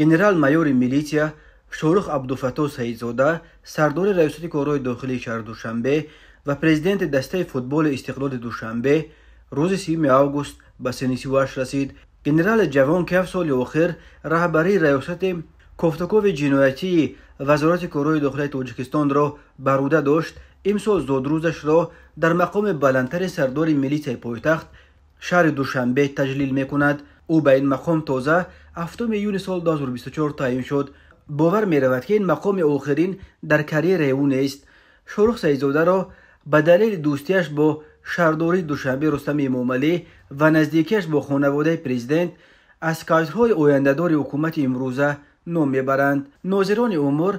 генерал-майори милиция шорух абдуфато саидзода сардори раёсати корҳои дохилии шаҳри душанбе ва президенти дастаи футболи истиқлоли душанбе рӯзи с август ба сени сиваш расид генерали ҷавон кав соли охир раҳбарии раёсати кофтакови ҷинояти вазорати корҳои дохилаи тоҷикистонро бар ӯҳда дошт имсол зодрӯзашро дар мақоми баландтари сардори милисияи пойтахт шаҳри душанбе таҷлил мекунад ӯ ба ин мақом тоза 7 июни соли 2024 таъин шуд бовар меравад ки ин мақоми охирин дар карераи ӯ нест шорух саизодаро ба далели дӯстиаш бо шардори душанбе рустами эмомалӣ ва наздикиаш бо хонаводаи президент аз кайдҳои ояндадори ҳукумати имрӯза ном мебаранд нозирони умур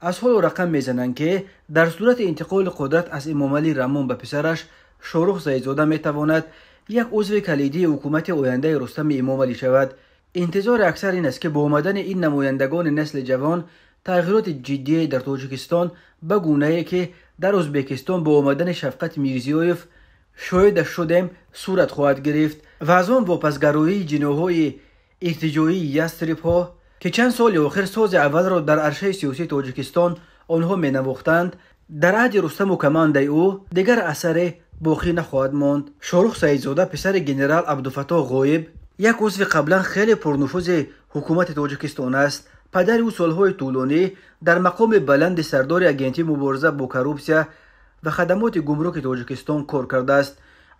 аз ҳоло рақам мезананд ки дар сурати интиқоли қудрат аз эмомалӣ рамон ба писараш шорух саизода метавонад як узви калидии ҳукумати ояндаи рустами эмомалӣ шавад интизори аксар ин аст ки бо омадани ин намояндагони насли ҷавон тағйироти ҷиддие дар тоҷикистон ба гунае ки дар ӯзбекистон бо омадани шафқати мирзиёев шоҳида шудем сурат хоҳад гирифт ва аз он вопасгароии ҷиноҳои иртиҷоии ястрибҳо ки чанд соли охир сози аввалро дар аршаи сиёсии тоҷикистон онҳо менавохтанд дар аҳди рустаму командаи ӯ дигар асаре боқӣ нахоҳад монд шорух саидзода писари генерал абдуфатоҳ ғоиб як узви қаблан хеле пурнуфузи ҳукумати тоҷикистон аст падари ӯ солҳои тӯлонӣ дар мақоми баланди сардори агентии мубориза бо коррупсия ва хадамоти гумруки тоҷикистон кор кардааст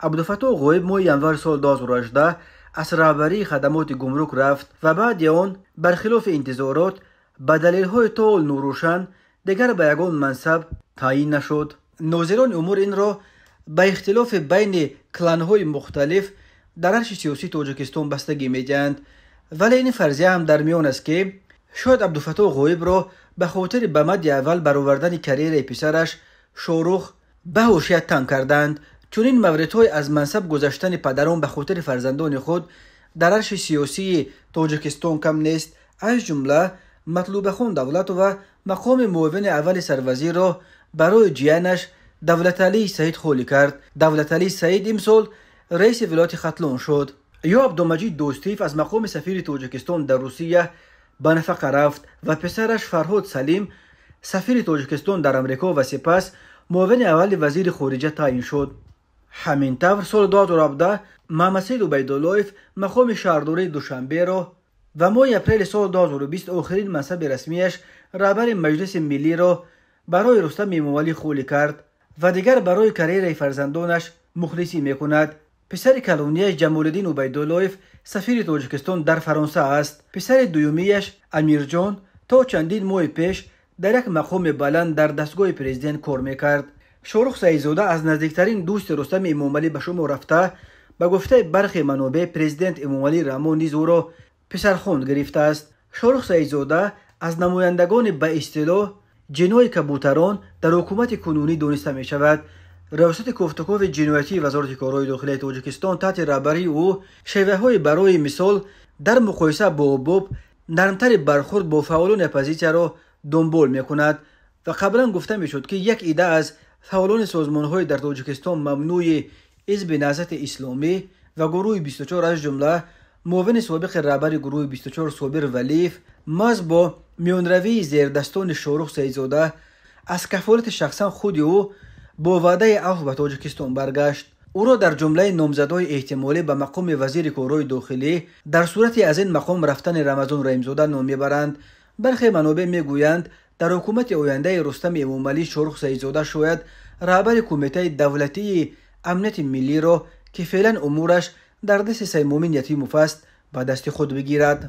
абдуфатҳ ғоиб моҳи январ соли 2018 аз раҳбарии хадамоти гумрук рафт ва баъди он бархилофи интизорот ба далелҳои тоол нурӯшан дигар ба ягон мансаб таъин нашуд нозирони умур инро ба ихтилофе байни кланҳои мухталиф در عرش سیاسی تاجیکستان بستگی میدهند ولی این فرضیه هم در میان است که شاید عبدالفتاح غویب را به خاطر به اول برآوردن کریر پسرش شاروخ به هوشیت تن کردند چون این موردهای از منصب گذشتن پدران به خاطر فرزندان خود در عرش سیاسی تاجیکستان کم نیست از جمله مطلوب خون دولت و مقام معاون اول سروزی را برای جیانش دولت علی سعید خولی کرد دولت علی سعید امسال رئیس ولایت خطلون شد یو عبدالمجید دوستیف از مقام سفیر توجکستان در روسیه به نفقه رفت و پسرش فرهود سلیم سفیر توجکستان در امریکا و سپس معاون اول وزیر خارجه تعیین شد همین طور سال 2017 و عبیدالله مقام شهرداری دوشنبه را و ماه اپریل سال 2020 آخرین منصب رسمیش رابر مجلس ملی را برای رستم موالی خولی کرد و دیگر برای کریر فرزندانش مخلصی میکند پسر کالونیش جمالدین عبیدالایف سفیر تاجکستان در فرانسه است پسر دویومیش امیرجان تا چندین ماه پیش در یک مقام بلند در دستگاه پرزیدنت کار میکرد شورخ سعیزاده از نزدیکترین دوست رستم امامعلی به شما رفته به گفته برخی منابع پرزیدنت امامعلی رامون نیز او را پسرخوند گرفته است شورخ سعیزاده از نمایندگان به اصطلاح جنوی کبوتران در حکومت کنونی دانسته می شود равосати кӯфтукови ҷинояти вазорати корҳои дохилии тоҷикистон таҳти раҳбарии ӯ шеваҳои барои мисол дар муқоиса бо обоб нармтари бархурд бо фаъолони оппозитсияро донбол мекунад ва қаблан гуфта мешуд ки як ида аз фаъолони созмонҳои дар тоҷикистон мамнӯи ҳизби наҳзати исломӣ ва гурӯҳи бистучор аз ҷумла муовини собиқи раҳбари гурӯҳи бистучор собир валиев маҳз бо миёнравии зердастони шорух саидзода аз кафолати шахсан худи ӯ бо ваъдаи авф ба тоҷикистон баргашт ӯро дар ҷумлаи номзадҳои эҳтимолӣ ба мақоми вазири корҳои дохилӣ дар сурати аз ин мақом рафтани рамазон раимзода ном мебаранд бархе манобеъ мегӯянд дар ҳукумати ояндаи рустами эмомалӣ шорух саидзода шояд раҳбари кумитаи давлатии амнияти миллиро ки феълан умураш дар дасти саймомин ятимов аст ба дасти худ бигирад